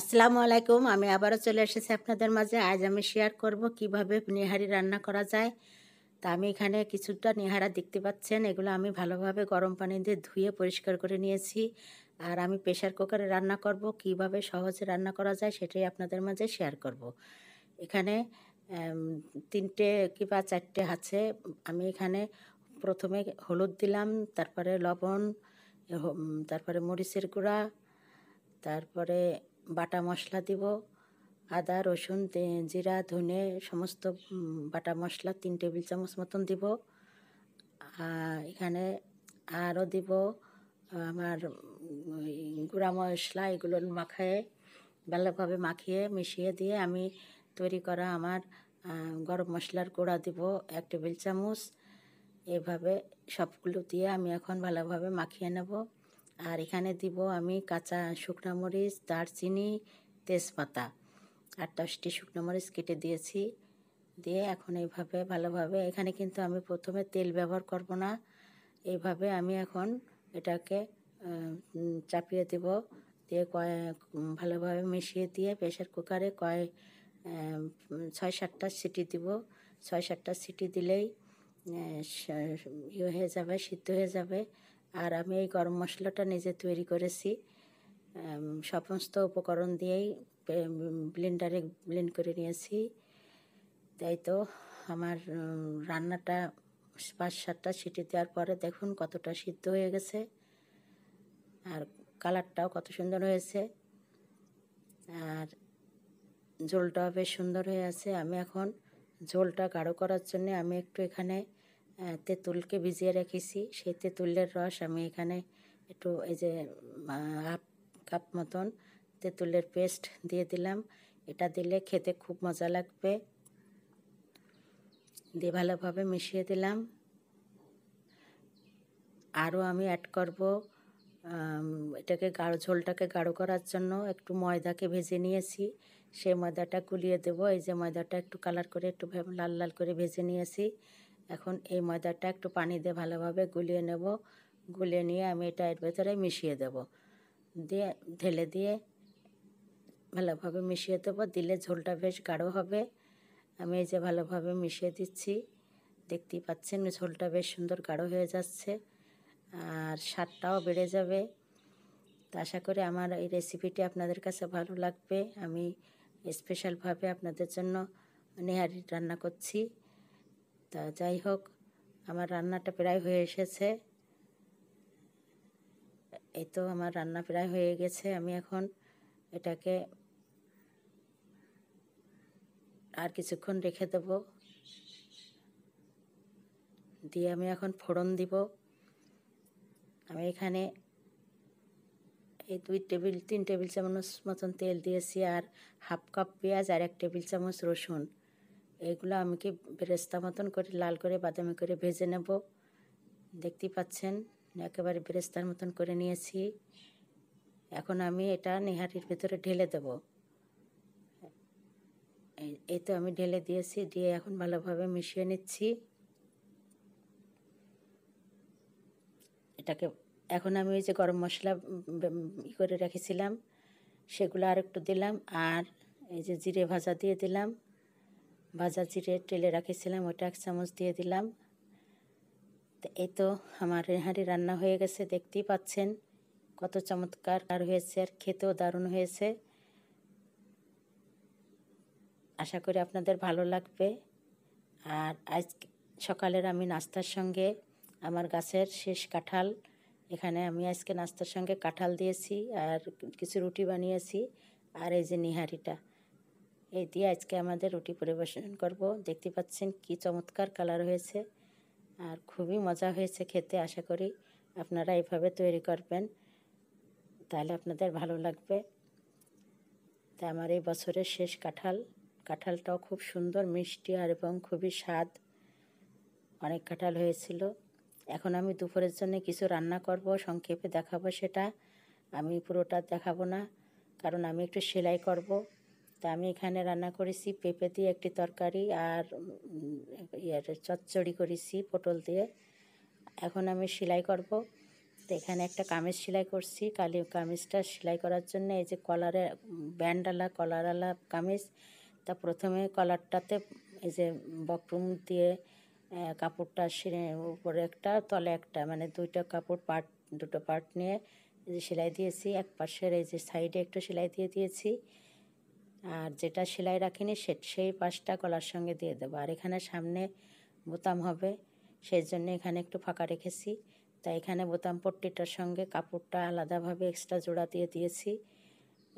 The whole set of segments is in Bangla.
আসসালামু আলাইকুম আমি আবারও চলে এসেছি আপনাদের মাঝে আজ আমি শেয়ার করব কিভাবে নিহারি রান্না করা যায় তা আমি এখানে কিছুটা নিহারা দেখতে পাচ্ছেন এগুলো আমি ভালোভাবে গরম পানি দিয়ে ধুয়ে পরিষ্কার করে নিয়েছি আর আমি প্রেশার কুকারে রান্না করব কিভাবে সহজে রান্না করা যায় সেটাই আপনাদের মাঝে শেয়ার করব। এখানে তিনটে কিংবা চারটে আছে আমি এখানে প্রথমে হলুদ দিলাম তারপরে লবণ তারপরে মরিচের গুঁড়া তারপরে বাটা মশলা দিব আদা রসুন জিরা ধনে সমস্ত বাটা মশলা তিন টেবিল চামচ মতন দিব এখানে আরও দিব আমার গুঁড়া মশলা এগুলো মাখায় ভালোভাবে মাখিয়ে মিশিয়ে দিয়ে আমি তৈরি করা আমার গরম মশলার গুঁড়া দিব এক টেবিল চামচ এভাবে সবগুলো দিয়ে আমি এখন ভালোভাবে মাখিয়ে নেব আর এখানে দিব আমি কাঁচা শুকনো মরিচ দারচিনি তেজপাতা আর দশটি শুকনো মরিচ কেটে দিয়েছি দিয়ে এখন এইভাবে ভালোভাবে এখানে কিন্তু আমি প্রথমে তেল ব্যবহার করব না এইভাবে আমি এখন এটাকে চাপিয়ে দেব দিয়ে কয়েক ভালোভাবে মিশিয়ে দিয়ে প্রেশার কুকারে কয়েক ছয় সাতটা সিটি দিব ছয় সাতটা সিটি দিলেই ইয়ে হয়ে যাবে সিদ্ধ হয়ে যাবে আর আমি এই গরম মশলাটা নিজে তৈরি করেছি সমস্ত উপকরণ দিয়েই ব্লেন্ডারে ব্লেন্ড করে নিয়েছি তাই তো আমার রান্নাটা পাঁচ সাতটা সিটি দেওয়ার পরে দেখুন কতটা সিদ্ধ হয়ে গেছে আর কালারটাও কত সুন্দর হয়েছে আর ঝোলটাও বেশ সুন্দর হয়ে আছে আমি এখন ঝোলটা গাঢ় করার জন্যে আমি একটু এখানে তেঁতুলকে ভিজিয়ে রেখেছি সেই তেঁতুলের রস আমি এখানে একটু এই যে হাফ কাপ মতন তেঁতুলের পেস্ট দিয়ে দিলাম এটা দিলে খেতে খুব মজা লাগবে দিয়ে ভালোভাবে মিশিয়ে দিলাম আরও আমি অ্যাড করব এটাকে গাঢ় ঝোলটাকে গাঢ় করার জন্য একটু ময়দাকে ভেজে নিয়েছি সেই ময়দাটা গুলিয়ে দেব এই যে ময়দাটা একটু কালার করে একটু লাল লাল করে ভেজে নিয়েছি এখন এই ময়দাটা একটু পানি দিয়ে ভালোভাবে গুলিয়ে নেব গুলিয়ে নিয়ে আমি এটা এর ভেতরে মিশিয়ে দেব দিয়ে ঢেলে দিয়ে ভালোভাবে মিশিয়ে দেবো দিলে ঝোলটা বেশ গাঢ় হবে আমি এই যে ভালোভাবে মিশিয়ে দিচ্ছি দেখতেই পাচ্ছেন ঝোলটা বেশ সুন্দর গাঢ় হয়ে যাচ্ছে আর স্বাদটাও বেড়ে যাবে তো আশা করি আমার এই রেসিপিটি আপনাদের কাছে ভালো লাগবে আমি স্পেশালভাবে আপনাদের জন্য নেহারি রান্না করছি তা যাই হোক আমার রান্নাটা প্রায় হয়ে এসেছে এই তো আমার রান্না প্রায় হয়ে গেছে আমি এখন এটাকে আর কিছুক্ষণ রেখে দেব দিয়ে আমি এখন ফোড়ন দিব আমি এখানে এই দুই টেবিল তিন টেবিল চামচ মতন তেল দিয়েছি আর হাফ কাপ পেঁয়াজ আর এক টেবিল চামচ রসুন এগুলো কি বেরেস্তা মতন করে লাল করে বাদামি করে ভেজে নেব দেখতেই পাচ্ছেন একেবারে বেরেস্তার মতন করে নিয়েছি এখন আমি এটা নেহারির ভেতরে ঢেলে দেব এই তো আমি ঢেলে দিয়েছি দিয়ে এখন ভালোভাবে মিশিয়ে নিচ্ছি এটাকে এখন আমি ওই যে গরম মশলা ই করে রেখেছিলাম সেগুলো আর একটু দিলাম আর এই যে জিরে ভাজা দিয়ে দিলাম ভাজা চিড়ে টেলে রাখেছিলাম ওটা এক চামচ দিয়ে দিলাম এই তো আমার হাঁড়ি রান্না হয়ে গেছে দেখতেই পাচ্ছেন কত চমৎকার আর হয়েছে আর খেতেও দারুণ হয়েছে আশা করি আপনাদের ভালো লাগবে আর আজ সকালের আমি নাস্তার সঙ্গে আমার গাছের শেষ কাঁঠাল এখানে আমি আজকে নাস্তার সঙ্গে কাঁঠাল দিয়েছি আর কিছু রুটি বানিয়েছি আর এই যে নিহারিটা এই দিয়ে আজকে আমাদের রুটি পরিবেশন করব দেখতে পাচ্ছেন কি চমৎকার কালার হয়েছে আর খুবই মজা হয়েছে খেতে আশা করি আপনারা এইভাবে তৈরি করবেন তাহলে আপনাদের ভালো লাগবে তা আমার এই বছরের শেষ কাঁঠাল কাঁঠালটাও খুব সুন্দর মিষ্টি আর এবং খুবই স্বাদ অনেক কাঁঠাল হয়েছিল এখন আমি দুপুরের জন্য কিছু রান্না করব সংক্ষেপে দেখাবো সেটা আমি পুরোটা দেখাবো না কারণ আমি একটু সেলাই করব তো আমি এখানে রান্না করেছি পেঁপে দিয়ে একটি তরকারি আর ইয়ার চচ্চড়ি করেছি পটল দিয়ে এখন আমি সেলাই করব তো এখানে একটা কামিজ সেলাই করছি কালি কামিজটা সেলাই করার জন্য এই যে কলারে ব্যান্ডালা কলারালা কামিজ তা প্রথমে কলারটাতে এই যে বকরুম দিয়ে কাপড়টা সিঁড়ে উপরে একটা তলে একটা মানে দুইটা কাপড় পার্ট দুটো পার্ট নিয়ে যে সেলাই দিয়েছি এক পাশের এই যে সাইডে একটু সেলাই দিয়ে দিয়েছি আর যেটা সেলাই রাখিনি সে সেই পাশটা কলার সঙ্গে দিয়ে দেবো আর এখানে সামনে বোতাম হবে সেই জন্য এখানে একটু ফাঁকা রেখেছি তাই এখানে বোতাম পট্টিটার সঙ্গে কাপড়টা আলাদাভাবে এক্সট্রা জোড়া দিয়ে দিয়েছি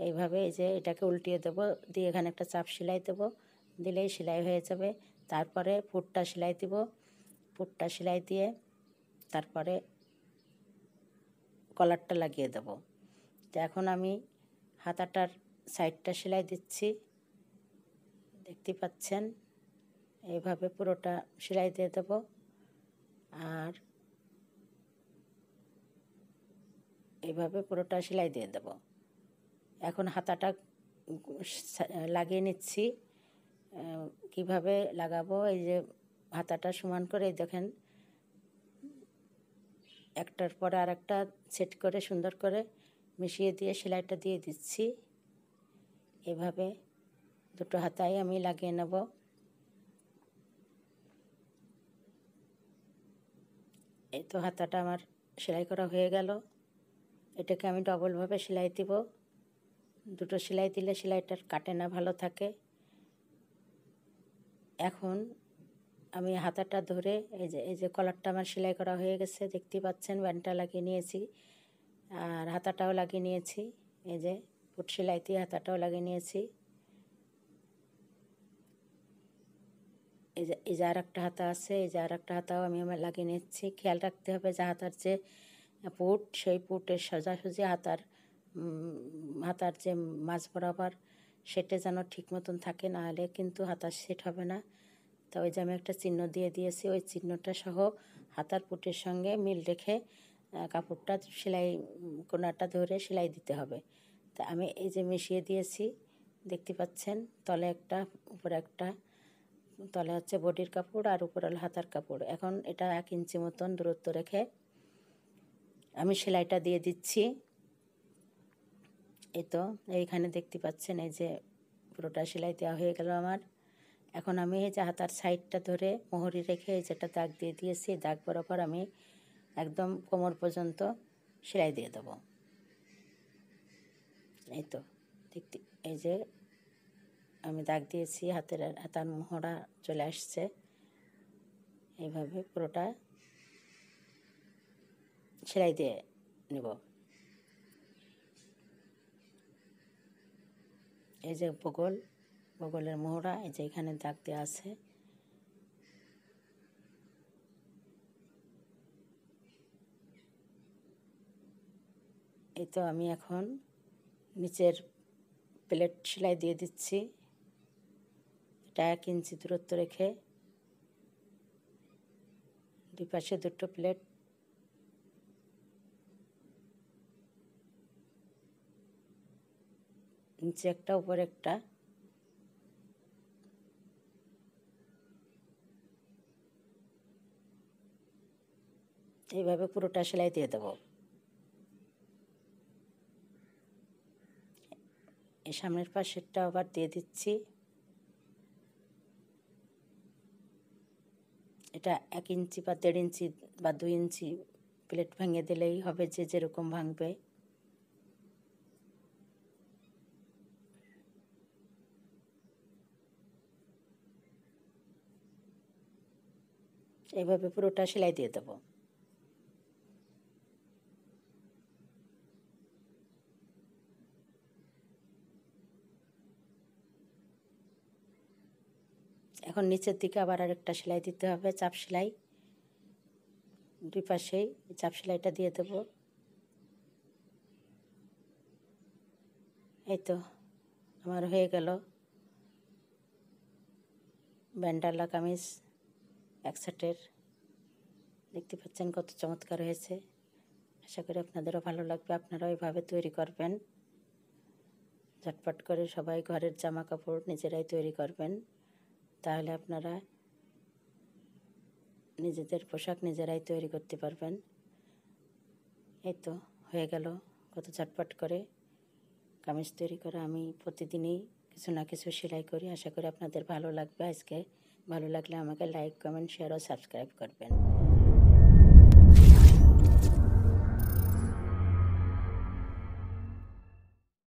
এইভাবে এই যে এটাকে উল্টিয়ে দেবো দিয়ে এখানে একটা চাপ সেলাই দেবো দিলেই সেলাই হয়ে যাবে তারপরে ফুটটা সেলাই দিব ফুটটা সেলাই দিয়ে তারপরে কলারটা লাগিয়ে দেবো তো এখন আমি হাতাটার সাইডটা সেলাই দিচ্ছি দেখতে পাচ্ছেন এইভাবে পুরোটা সেলাই দিয়ে দেব আর এইভাবে পুরোটা সেলাই দিয়ে দেব এখন হাতাটা লাগিয়ে নিচ্ছি কিভাবে লাগাবো এই যে হাতাটা সমান করে দেখেন একটার পরে আর একটা সেট করে সুন্দর করে মিশিয়ে দিয়ে সেলাইটা দিয়ে দিচ্ছি এভাবে দুটো হাতায় আমি লাগিয়ে নেব এই তো হাতাটা আমার সেলাই করা হয়ে গেল এটাকে আমি ডবলভাবে সেলাই দিব দুটো সেলাই দিলে সেলাইটার কাটে না ভালো থাকে এখন আমি হাতাটা ধরে এই যে এই যে কলারটা আমার সেলাই করা হয়ে গেছে দেখতেই পাচ্ছেন ব্যান্ডটা লাগিয়ে নিয়েছি আর হাতাটাও লাগিয়ে নিয়েছি এই যে ফুট সেলাইতে হাতাটাও লাগিয়ে নিয়েছি এই যে আর একটা হাতা আছে এই যে আর একটা হাতাও আমি আমার লাগিয়ে নিচ্ছি খেয়াল রাখতে হবে যে হাতার যে পুট সেই পুটের সোজাসুজি হাতার হাতার যে মাছ বরাবর সেটা যেন ঠিক মতন থাকে নাহলে কিন্তু হাতার সেট হবে না তা ওই যে আমি একটা চিহ্ন দিয়ে দিয়েছি ওই চিহ্নটা সহ হাতার পুটের সঙ্গে মিল রেখে কাপড়টা সেলাই কোনাটা ধরে সেলাই দিতে হবে তা আমি এই যে মিশিয়ে দিয়েছি দেখতে পাচ্ছেন তলে একটা উপরে একটা তলে হচ্ছে বডির কাপড় আর উপরে হাতার কাপড় এখন এটা এক ইঞ্চি মতন দূরত্ব রেখে আমি সেলাইটা দিয়ে দিচ্ছি এ তো এইখানে দেখতে পাচ্ছেন এই যে পুরোটা সেলাই দেওয়া হয়ে গেল আমার এখন আমি এই যে হাতার সাইডটা ধরে মোহরি রেখে এই যেটা দাগ দিয়ে দিয়েছি দাগ বরাবর আমি একদম কোমর পর্যন্ত সেলাই দিয়ে দেবো এই তো দেখতে এই যে আমি দাগ দিয়েছি হাতের হাতার মোহরা চলে আসছে এইভাবে পুরোটা সেলাই দিয়ে নেব এই যে বগল বগলের মোহরা এই যে এখানে দাগ দেওয়া আছে এই তো আমি এখন নিচের প্লেট সেলাই দিয়ে দিচ্ছি এটা এক ইঞ্চি দূরত্ব রেখে দুই পাশে দুটো প্লেট নিচে একটা উপরে একটা এইভাবে পুরোটা সেলাই দিয়ে দেবো সামনের পাশেরটা আবার দিয়ে দিচ্ছি এটা এক ইঞ্চি বা দেড় ইঞ্চি বা দুই ইঞ্চি প্লেট ভেঙে দিলেই হবে যে যেরকম ভাঙবে এইভাবে পুরোটা সেলাই দিয়ে দেবো এখন নিচের দিকে আবার আরেকটা সেলাই দিতে হবে চাপ সেলাই দুই পাশেই চাপ সেলাইটা দিয়ে দেব এই তো আমার হয়ে গেল ব্যান্ডালা কামিজ এক সেটের দেখতে পাচ্ছেন কত চমৎকার হয়েছে আশা করি আপনাদেরও ভালো লাগবে আপনারাও এভাবে তৈরি করবেন ঝটপট করে সবাই ঘরের জামা কাপড় নিজেরাই তৈরি করবেন তাহলে আপনারা নিজেদের পোশাক নিজেরাই তৈরি করতে পারবেন এই তো হয়ে গেল কত চটপট করে কামিজ তৈরি করা আমি প্রতিদিনই কিছু না কিছু সেলাই করি আশা করি আপনাদের ভালো লাগবে আজকে ভালো লাগলে আমাকে লাইক কমেন্ট শেয়ার ও সাবস্ক্রাইব করবেন